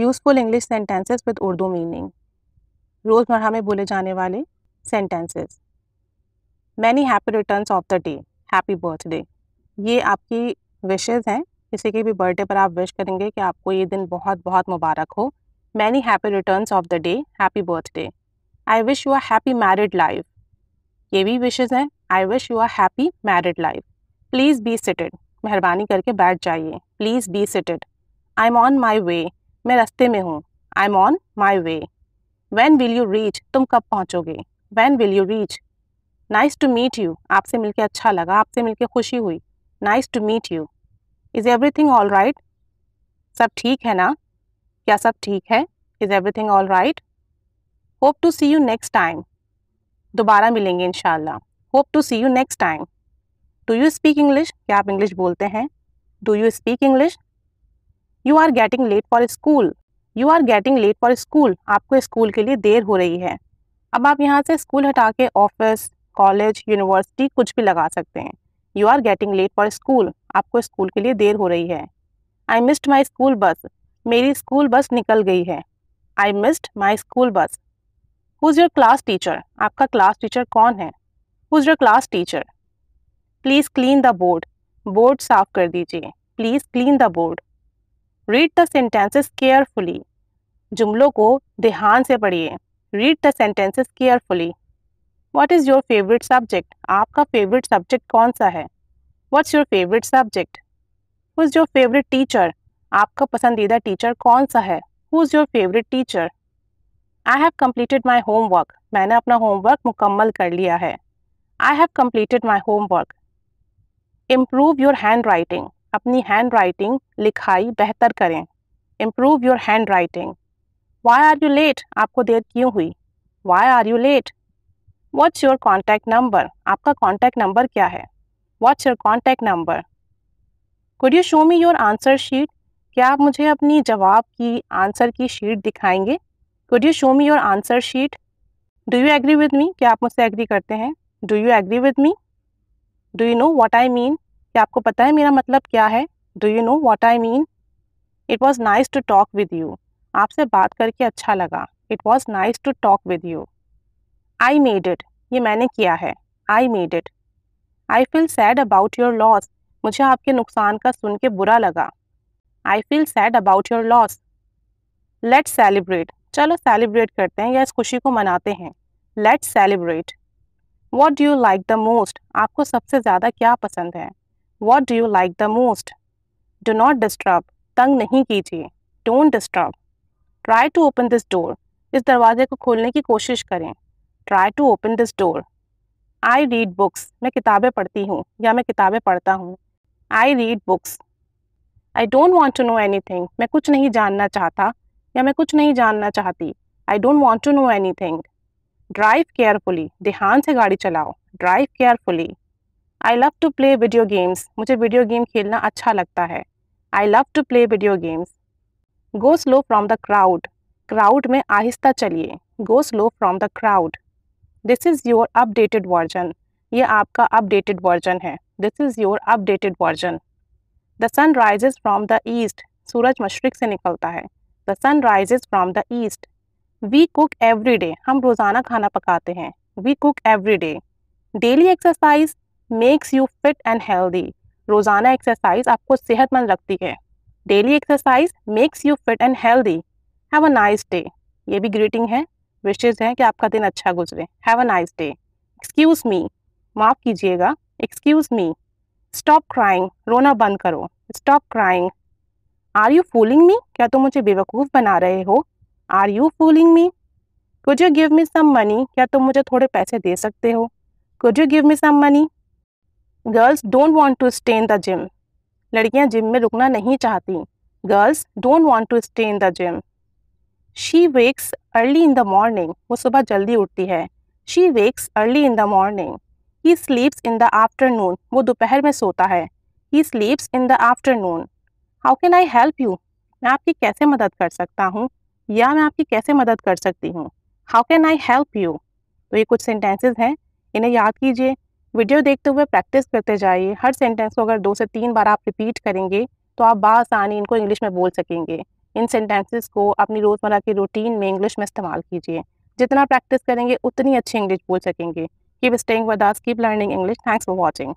useful English sentences with Urdu meaning रोज़मर्रा में बोले जाने वाले sentences many happy return of the day happy birthday ये आपकी विशेज़ हैं किसी के भी बर्थडे पर आप विश करेंगे कि आपको ये दिन बहुत बहुत मुबारक हो many happy return of the day happy birthday I wish you are happy married life ये भी विशेज़ हैं I wish you are happy married life please be seated मेहरबानी करके बैठ जाइए please be seated I am on my way मैं रास्ते में हूँ I am on my way when will you reach तुम कब पहुँचोगे when will you reach nice to meet you आपसे मिलकर अच्छा लगा आपसे मिलकर खुशी हुई nice to meet you is everything all right सब ठीक है ना क्या सब ठीक है is everything all right hope to see you next time दोबारा मिलेंगे इन hope to see you next time do you speak English क्या आप इंग्लिश बोलते हैं do you speak English you are getting late for school you are getting late for school आपको school के लिए देर हो रही है अब आप यहाँ से स्कूल हटा के ऑफिस कॉलेज यूनिवर्सिटी कुछ भी लगा सकते हैं you are getting late for school आपको स्कूल के लिए देर हो रही है आई मिस्ड माई स्कूल बस मेरी स्कूल बस निकल गई है I missed my school bus who's your class teacher आपका क्लास टीचर कौन है who's your class teacher please clean the board board साफ कर दीजिए please clean the board read the sentences carefully जुमलों को ध्यान से पढ़िए read the sentences carefully what is your favourite subject आपका फेवरेट सब्जेक्ट कौन सा है what's your favourite subject who is your favourite teacher आपका पसंदीदा टीचर कौन सा है who is your favourite teacher I have completed my homework मैंने अपना होमवर्क मुकम्मल कर लिया है I have completed my homework improve your handwriting अपनी हैंड राइटिंग लिखाई बेहतर करें improve your handwriting why are you late आपको देर क्यों हुई वाई आर यू लेट वॉट्स योर कॉन्टैक्ट नंबर आपका कॉन्टैक्ट नंबर क्या है what's your contact number could you show me your answer sheet क्या आप मुझे अपनी जवाब की आंसर की शीट दिखाएंगे could you show me your answer sheet do you agree with me क्या आप मुझसे एग्री करते हैं do you agree with me do you know what I mean क्या आपको पता है मेरा मतलब क्या है do you know what I mean it was nice to talk with you आपसे बात करके अच्छा लगा it was nice to talk with you I made it ये मैंने किया है I made it I feel sad about your loss मुझे आपके नुकसान का सुन के बुरा लगा I feel sad about your loss let celebrate चलो सेलिब्रेट करते हैं या इस खुशी को मनाते हैं let celebrate what do you like the most आपको सबसे ज़्यादा क्या पसंद है what do you like the most do not disturb तंग नहीं कीजिए don't disturb try to open this door इस दरवाजे को खोलने की कोशिश करें try to open this door I read books मैं किताबें पढ़ती हूँ या मैं किताबें पढ़ता हूँ I read books I don't want to know anything मैं कुछ नहीं जानना चाहता या मैं कुछ नहीं जानना चाहती I don't want to know anything drive carefully ध्यान से गाड़ी चलाओ drive carefully I love to play video games मुझे वीडियो गेम खेलना अच्छा लगता है I love to play video games go slow from the crowd crowd में आहिस्ता चलिए go slow from the crowd this is your updated version ये आपका अपडेटेड वर्जन है this is your updated version the sun rises from the east सूरज मशरक से निकलता है the sun rises from the east we cook every day हम रोज़ाना खाना पकाते हैं we cook every day daily exercise makes you fit and healthy रोज़ाना एक्सरसाइज आपको सेहतमंद रखती है daily exercise makes you fit and healthy have a nice day ये भी ग्रीटिंग है विशेज़ है कि आपका दिन अच्छा गुजरे have a nice day excuse me माफ़ कीजिएगा एक्सक्यूज़ मी स्टॉप क्राइंग रोना बंद करो stop crying are you fooling me क्या तुम मुझे बेवकूफ़ बना रहे हो are you fooling me could you give me some money क्या तुम मुझे थोड़े पैसे दे सकते हो could you give me some money girls don't want to stay in the gym लड़कियाँ जिम में रुकना नहीं चाहती girls don't want to stay in the gym she wakes early in the morning वो सुबह जल्दी उठती है she wakes early in the morning he sleeps in the afternoon वो दोपहर में सोता है he sleeps in the afternoon how can I help you मैं आपकी कैसे मदद कर सकता हूँ या मैं आपकी कैसे मदद कर सकती हूँ how can I help you तो ये कुछ सेंटेंसेज हैं इन्हें याद कीजिए वीडियो देखते हुए प्रैक्टिस करते जाइए हर सेंटेंस को अगर दो से तीन बार आप रिपीट करेंगे तो आप बासानी इनको इंग्लिश में बोल सकेंगे इन सेंटेंसेस को अपनी रोज़मर्रा की रूटीन में इंग्लिश में इस्तेमाल कीजिए जितना प्रैक्टिस करेंगे उतनी अच्छी इंग्लिश बोल सकेंगे keep staying with us keep learning English thanks for watching